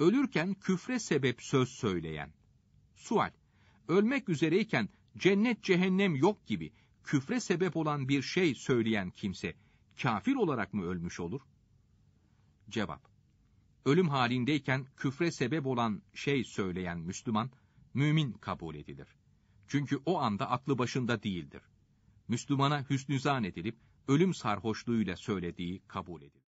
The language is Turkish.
ölürken küfre sebep söz söyleyen. Sual, ölmek üzereyken cennet cehennem yok gibi küfre sebep olan bir şey söyleyen kimse kafir olarak mı ölmüş olur? Cevap, ölüm halindeyken küfre sebep olan şey söyleyen Müslüman, mümin kabul edilir. Çünkü o anda aklı başında değildir. Müslümana hüsnüzan edilip, ölüm sarhoşluğuyla söylediği kabul edilir.